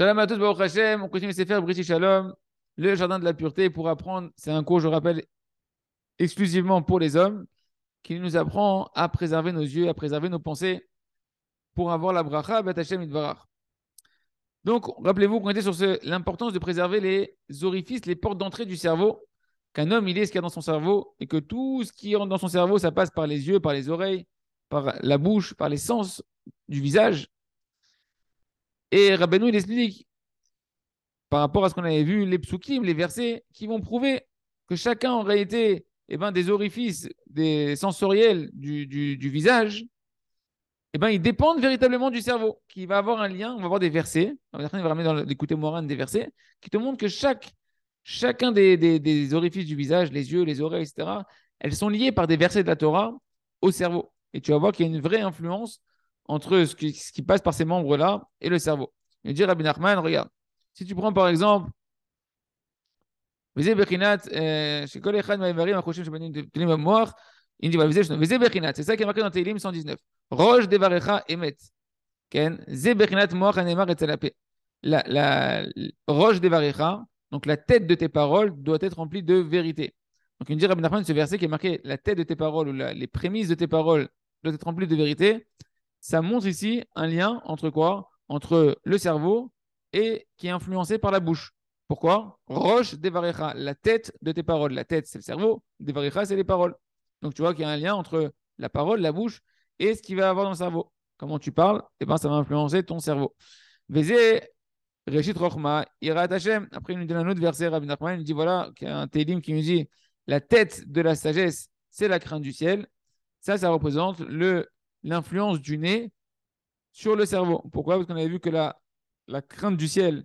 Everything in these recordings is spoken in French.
Shalom à tous, Baruch Hashem. On continue faire British Shalom, le jardin de la pureté pour apprendre. C'est un cours, je rappelle, exclusivement pour les hommes, qui nous apprend à préserver nos yeux, à préserver nos pensées pour avoir la bracha, Bet Hashem Donc, rappelez-vous qu'on était sur l'importance de préserver les orifices, les portes d'entrée du cerveau, qu'un homme, il est ce qu'il y a dans son cerveau, et que tout ce qui rentre dans son cerveau, ça passe par les yeux, par les oreilles, par la bouche, par les sens du visage. Et Rabbeinu, il explique, par rapport à ce qu'on avait vu, les psukim, les versets, qui vont prouver que chacun, en réalité, eh ben, des orifices des sensoriels du, visage, eh ben, ils dépendent véritablement du cerveau, qui va avoir un lien. On va voir des versets, on va ramener dans l'écouté des versets, qui te montrent que chaque, chacun des, des orifices du visage, les yeux, les oreilles, etc., elles sont liées par des versets de la Torah au cerveau. Et tu vas voir qu'il y a une vraie influence entre ce qui, passe par ces membres-là et le cerveau. Il dit Rabbi Nachman, regarde, si tu prends par exemple c'est ça qui est marqué dans Télim 119. Roche devarecha emet. zebechinat moach anemar et La, donc la tête de tes paroles, doit être remplie de vérité. Donc il dit dit Rabbi Nachman, ce verset qui est marqué la tête de tes paroles ou les prémices de tes paroles doivent être remplies de vérité ça montre ici un lien entre quoi Entre le cerveau et qui est influencé par la bouche. Pourquoi Roche devarecha, la tête de tes paroles. La tête, c'est le cerveau. Devarecha, c'est les paroles. Donc tu vois qu'il y a un lien entre la parole, la bouche et ce qu'il va avoir dans le cerveau. Comment tu parles Eh bien, ça va influencer ton cerveau. Vézé, Réchit Rochma, Ira Hashem. Après, il nous donne un autre verset, Rabbi Nachman, il nous dit voilà, qu'il y a un télim qui nous dit la tête de la sagesse, c'est la crainte du ciel. Ça, ça représente le l'influence du nez sur le cerveau. Pourquoi Parce qu'on avait vu que la, la crainte du ciel,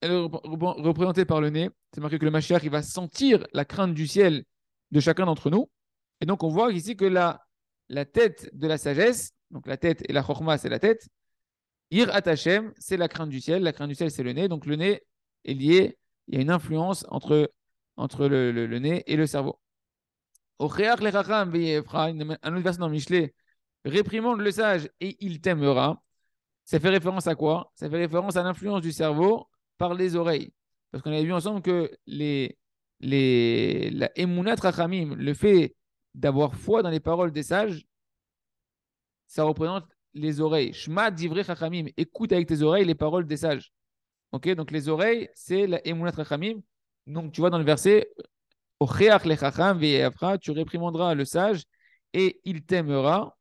elle est représentée par le nez. C'est marqué que le Mashiach, il va sentir la crainte du ciel de chacun d'entre nous. Et donc, on voit ici que la, la tête de la sagesse, donc la tête et la chorma, c'est la tête. Ir atachem, c'est la crainte du ciel. La crainte du ciel, c'est le nez. Donc, le nez est lié. Il y a une influence entre, entre le, le nez et le cerveau. Un autre verset dans Michelet Réprimande le sage et il t'aimera. Ça fait référence à quoi Ça fait référence à l'influence du cerveau par les oreilles. Parce qu'on avait vu ensemble que les, les, la emunat rachamim, le fait d'avoir foi dans les paroles des sages, ça représente les oreilles. Shma divrei rachamim »« écoute avec tes oreilles les paroles des sages. Ok, donc les oreilles, c'est la emunat rachamim. Donc tu vois dans le verset, tu réprimanderas le sage et il t'aimera.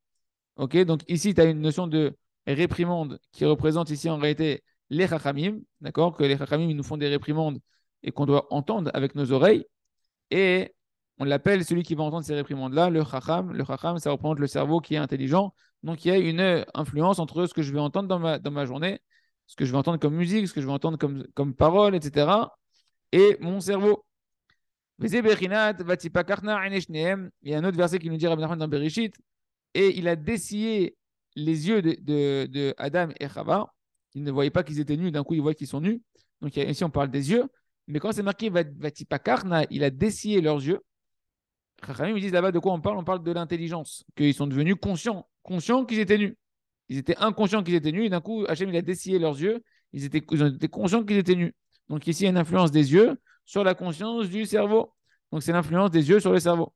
Donc ici, tu as une notion de réprimande qui représente ici en réalité les chachamim, d'accord Que les chachamim nous font des réprimandes et qu'on doit entendre avec nos oreilles. Et on l'appelle celui qui va entendre ces réprimandes-là, le chacham. Le chacham, ça représente le cerveau qui est intelligent. Donc il y a une euh, influence entre ce que je vais entendre dans ma, dans ma journée, ce que je vais entendre comme musique, ce que je vais entendre comme, comme parole, etc. et mon cerveau. Il y a un autre verset qui nous dit dans Bereshit et il a dessillé les yeux de, Adam et Chava. Ils ne voyaient pas qu'ils étaient nus, d'un coup ils voient qu'ils sont nus. Donc ici on parle des yeux. Mais quand c'est marqué il a dessillé leurs yeux. Chachamim me disent là-bas de quoi on parle On parle de l'intelligence, qu'ils sont devenus conscients, conscients qu'ils étaient nus. Ils étaient inconscients qu'ils étaient nus, et d'un coup, Hachem, il a dessillé leurs yeux, ils, étaient, conscients qu'ils étaient nus. Donc ici, il y a une influence des yeux sur la conscience du cerveau. Donc c'est l'influence des yeux sur le cerveau.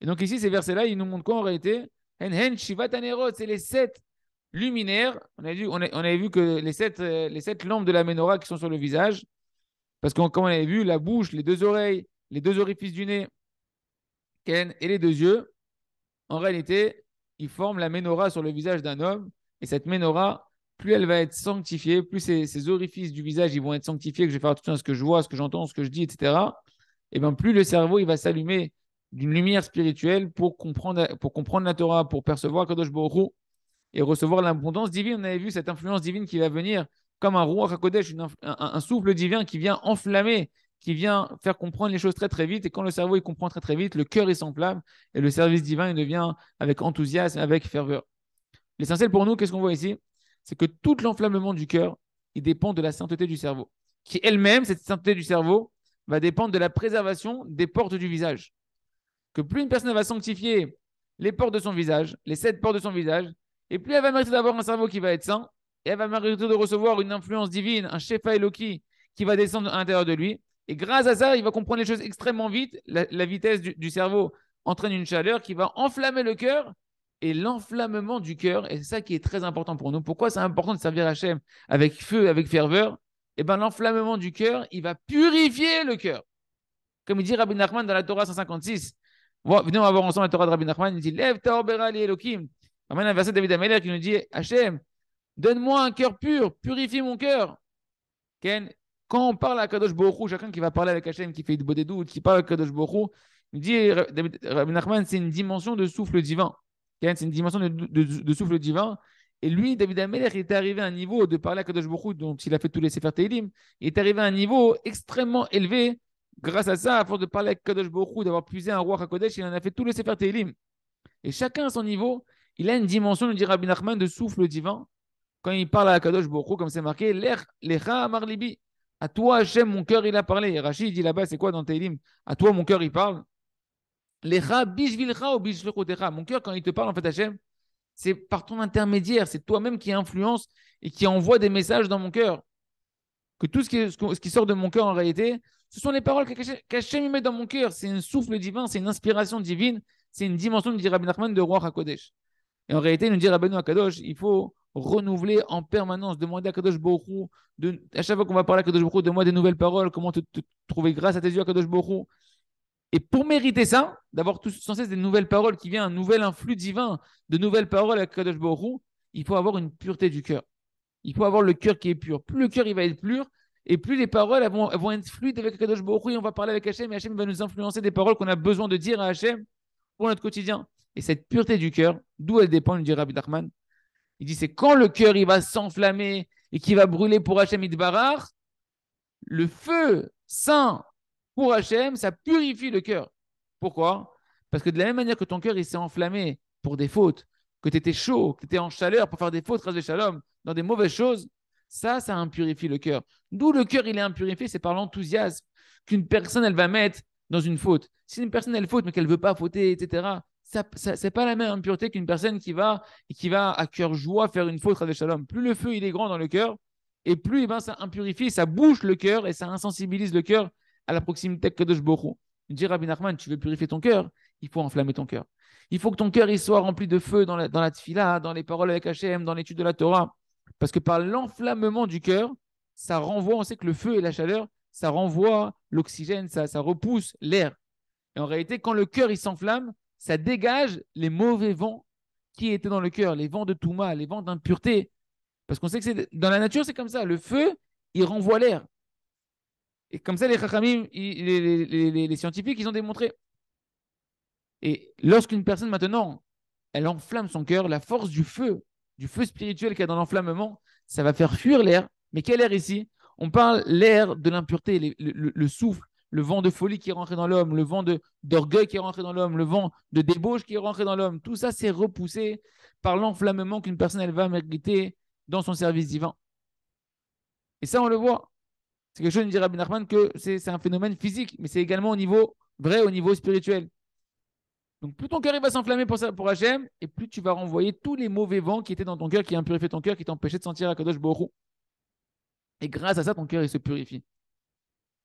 Et donc ici, ces versets-là, ils nous montrent quoi en réalité c'est les sept luminaires. On a vu, on vu que les sept, euh, les sept lampes de la menorah qui sont sur le visage, parce qu'on, comme on avait vu, la bouche, les deux oreilles, les deux orifices du nez et les deux yeux, en réalité, ils forment la menorah sur le visage d'un homme. Et cette menorah, plus elle va être sanctifiée, plus ces, orifices du visage ils vont être sanctifiés, que je vais faire attention à ce que je vois, ce que j'entends, ce que je dis, etc. Et bien plus le cerveau il va s'allumer d'une lumière spirituelle pour comprendre, pour comprendre la Torah, pour percevoir Kadosh Borou et recevoir l'abondance divine. On avait vu cette influence divine qui va venir comme un Ruach à un, souffle divin qui vient enflammer, qui vient faire comprendre les choses très très vite. Et quand le cerveau il comprend très très vite, le cœur est s'enflamme et le service divin il devient avec enthousiasme, avec ferveur. L'essentiel pour nous, qu'est-ce qu'on voit ici C'est que tout l'enflammement du cœur, il dépend de la sainteté du cerveau, qui elle-même, cette sainteté du cerveau, va dépendre de la préservation des portes du visage que plus une personne va sanctifier les portes de son visage, les sept portes de son visage, et plus elle va mériter d'avoir un cerveau qui va être sain, et elle va mériter de recevoir une influence divine, un Shefa Eloki qui va descendre à l'intérieur de lui. Et grâce à ça, il va comprendre les choses extrêmement vite. La, vitesse du, cerveau entraîne une chaleur qui va enflammer le cœur. Et l'enflammement du cœur, et c'est ça qui est très important pour nous. Pourquoi c'est important de servir Hachem avec feu, avec ferveur Eh bien, l'enflammement du cœur, il va purifier le cœur. Comme il dit Rabbi Nachman dans la Torah 156, Venons avoir ensemble la Torah de Rabbi Nachman. Il dit Lève ta orbera li Elohim. Ramène un verset de David qui nous dit Hachem, donne-moi un cœur pur, purifie mon cœur. quand on parle à Kadosh Borou, chacun qui va parler avec Hachem, qui fait des doutes, qui parle à Kadosh Borou, il dit Rabbi Nachman, c'est une dimension de souffle divin. c'est une dimension de, souffle divin. Et lui, David Ameler, il est arrivé à un niveau de parler à Kadosh Borou, dont il a fait tous les Sefer Tehillim, il est arrivé à un niveau extrêmement élevé Grâce à ça, à force de parler avec Kadosh d'avoir puisé un roi Kodesh, il en a fait tous les Sefer Teilim. Et chacun à son niveau, il a une dimension, nous dit Rabbi Nachman, de souffle divin. Quand il parle à Kadosh Borou, comme c'est marqué, l'air, l'Echa Amar À toi, Hachem, mon cœur, il a parlé. Et Rachid dit là-bas, c'est quoi dans Teilim À toi, mon cœur, il parle. L'Echa Bishvilcha ou Mon cœur, quand il te parle, en fait, Hachem, c'est par ton intermédiaire, c'est toi-même qui influence et qui envoie des messages dans mon cœur. Que tout ce ce qui sort de mon cœur, en réalité, ce sont les paroles qu'Hachem met dans mon cœur. C'est un souffle divin, c'est une inspiration divine, c'est une dimension, nous dit Rabbi de Roi HaKodesh. Et en réalité, nous dit Rabbi il faut renouveler en permanence, demander à Kadosh Borou, de, à chaque fois qu'on va parler à Kadosh Borou, donne-moi des nouvelles paroles, comment te, trouver grâce à tes yeux à Kadosh Borou. Et pour mériter ça, d'avoir sans cesse des nouvelles paroles qui viennent, un nouvel influx divin, de nouvelles paroles à Kadosh Borou, il faut avoir une pureté du cœur. Il faut avoir le cœur qui est pur. Plus le cœur il va être pur, et plus les paroles vont, être fluides avec Kadosh Baruch on va parler avec Hachem, et Hachem va nous influencer des paroles qu'on a besoin de dire à Hachem pour notre quotidien. Et cette pureté du cœur, d'où elle dépend, nous dit Rabbi Darman, il dit c'est quand le cœur il va s'enflammer et qu'il va brûler pour Hachem Idbarar, le feu saint pour Hachem, ça purifie le cœur. Pourquoi Parce que de la même manière que ton cœur il s'est enflammé pour des fautes, que tu étais chaud, que tu étais en chaleur pour faire des fautes, de shalom, dans des mauvaises choses, ça, ça impurifie le cœur. D'où le cœur, il est impurifié, c'est par l'enthousiasme qu'une personne, elle va mettre dans une faute. Si une personne, elle faute, mais qu'elle ne veut pas fauter, etc., ce n'est c'est pas la même impureté qu'une personne qui va, qui va à cœur joie faire une faute à Shalom. Plus le feu, il est grand dans le cœur, et plus eh ben, ça impurifie, ça bouche le cœur et ça insensibilise le cœur à la proximité de Kadosh Borou. Il dit Rabbi Nachman, tu veux purifier ton cœur Il faut enflammer ton cœur. Il faut que ton cœur il soit rempli de feu dans la, dans la tfila, dans les paroles avec Hachem, dans l'étude de la Torah. Parce que par l'enflammement du cœur, ça renvoie, on sait que le feu et la chaleur, ça renvoie l'oxygène, ça, repousse l'air. Et en réalité, quand le cœur il s'enflamme, ça dégage les mauvais vents qui étaient dans le cœur, les vents de Touma, les vents d'impureté. Parce qu'on sait que c'est dans la nature, c'est comme ça. Le feu, il renvoie l'air. Et comme ça, les les, scientifiques, ils ont démontré. Et lorsqu'une personne maintenant, elle enflamme son cœur, la force du feu, du feu spirituel qu'il y a dans l'enflammement, ça va faire fuir l'air. Mais quel air ici On parle l'air de l'impureté, le, souffle, le vent de folie qui est rentré dans l'homme, le vent d'orgueil qui est rentré dans l'homme, le vent de débauche qui est rentré dans l'homme. Tout ça, c'est repoussé par l'enflammement qu'une personne elle va mériter dans son service divin. Et ça, on le voit. C'est quelque chose, nous dit Rabbi Nachman, que c'est un phénomène physique, mais c'est également au niveau vrai, au niveau spirituel. Donc, plus ton cœur va s'enflammer pour, ça, pour et plus tu vas renvoyer tous les mauvais vents qui étaient dans ton cœur, qui impurifiaient ton cœur, qui t'empêchaient de sentir Akadosh Borou. Et grâce à ça, ton cœur, il se purifie.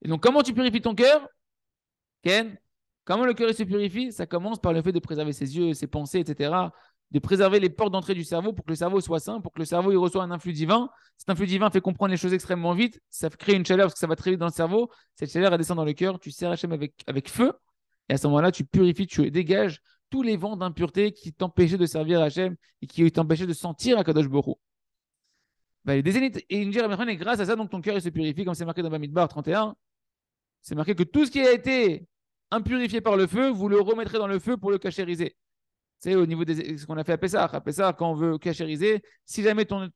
Et donc, comment tu purifies ton cœur Ken, comment le cœur il se purifie Ça commence par le fait de préserver ses yeux, ses pensées, etc. De préserver les portes d'entrée du cerveau pour que le cerveau soit sain, pour que le cerveau il reçoit un influx divin. Cet influx divin fait comprendre les choses extrêmement vite. Ça crée une chaleur parce que ça va très vite dans le cerveau. Cette chaleur, elle descend dans le cœur. Tu sers HM avec, avec feu. Et à ce moment-là, tu purifies, tu dégages tous les vents d'impureté qui t'empêchaient de servir Hachem et qui t'empêchaient de sentir à Kadosh Borou. Et grâce à ça, donc ton cœur se purifie, comme c'est marqué dans Bamidbar 31. C'est marqué que tout ce qui a été impurifié par le feu, vous le remettrez dans le feu pour le cachériser. C'est au niveau de ce qu'on a fait à Pessah. À Pessah, quand on veut cachériser, si jamais ton,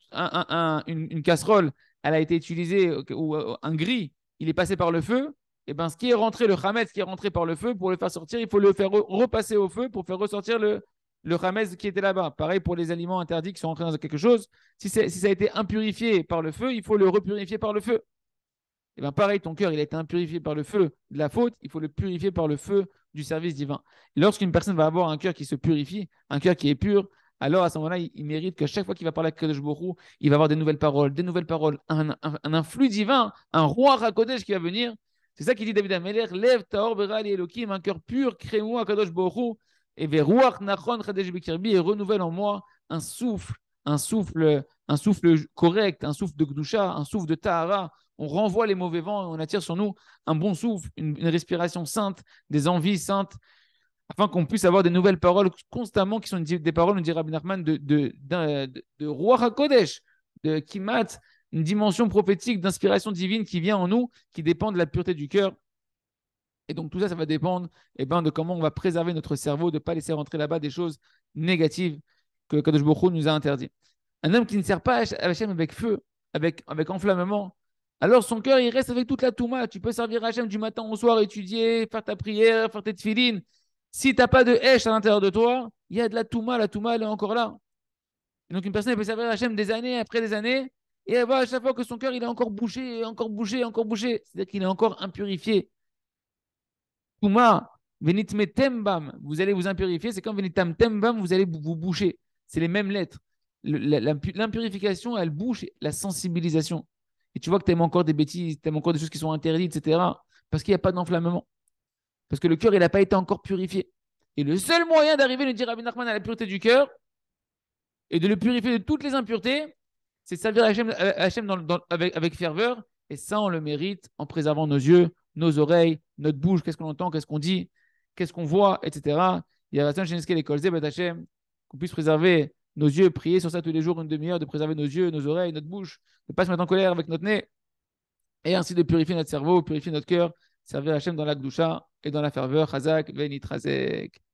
une, une, casserole elle a été utilisée ou euh, un gris, il est passé par le feu, eh ben, ce qui est rentré, le Hametz qui est rentré par le feu, pour le faire sortir, il faut le faire repasser au feu pour faire ressortir le, le Hametz qui était là-bas. Pareil pour les aliments interdits qui sont rentrés dans quelque chose. Si, si ça a été impurifié par le feu, il faut le repurifier par le feu. Et eh ben, pareil, ton cœur, il a été impurifié par le feu de la faute, il faut le purifier par le feu du service divin. Lorsqu'une personne va avoir un cœur qui se purifie, un cœur qui est pur, alors à ce moment-là, il, mérite que chaque fois qu'il va parler à Kadosh Borou, il va avoir des nouvelles paroles, des nouvelles paroles, un, un, divin, un roi Rakodesh qui va venir c'est ça qu'il dit David Ameler, Lève ta et un cœur pur, crée-moi Kadosh et Nachon et renouvelle en moi un souffle, un souffle, un souffle correct, un souffle de Gdusha, un souffle de Tahara. On renvoie les mauvais vents on attire sur nous un bon souffle, une, respiration sainte, des envies saintes, afin qu'on puisse avoir des nouvelles paroles constamment qui sont des paroles, on dit Rabbi de, de, de Kimat, une dimension prophétique d'inspiration divine qui vient en nous, qui dépend de la pureté du cœur. Et donc tout ça, ça va dépendre et eh ben, de comment on va préserver notre cerveau, de ne pas laisser rentrer là-bas des choses négatives que Kadosh Boko nous a interdites. Un homme qui ne sert pas à Hachem avec feu, avec, avec enflammement, alors son cœur, il reste avec toute la touma. Tu peux servir Hachem du matin au soir, étudier, faire ta prière, faire tes tefilines. Si tu n'as pas de hache à l'intérieur de toi, il y a de la touma, la touma, elle est encore là. donc une personne, elle peut servir Hachem des années après des années, et elle voit à chaque fois que son cœur, il est encore bouché, encore bougé, encore bougé. C'est-à-dire qu'il est encore impurifié. Touma, Tembam, vous allez vous impurifier. C'est comme Venitam Tembam, vous allez vous boucher. C'est les mêmes lettres. L'impurification, elle bouche la sensibilisation. Et tu vois que tu aimes encore des bêtises, tu aimes encore des choses qui sont interdites, etc. Parce qu'il n'y a pas d'enflammement. Parce que le cœur, il n'a pas été encore purifié. Et le seul moyen d'arriver, nous dit Rabbi Nachman, à la pureté du cœur et de le purifier de toutes les impuretés, c'est servir Hachem, euh, avec, ferveur. Et ça, on le mérite en préservant nos yeux, nos oreilles, notre bouche, qu'est-ce qu'on entend, qu'est-ce qu'on dit, qu'est-ce qu'on voit, etc. Il y a le l'école qu'on puisse préserver nos yeux, prier sur ça tous les jours une demi-heure, de préserver nos yeux, nos oreilles, notre bouche, de ne pas se mettre en colère avec notre nez, et ainsi de purifier notre cerveau, purifier notre cœur, servir Hachem dans la et dans la ferveur. Chazak, v'enitrazek.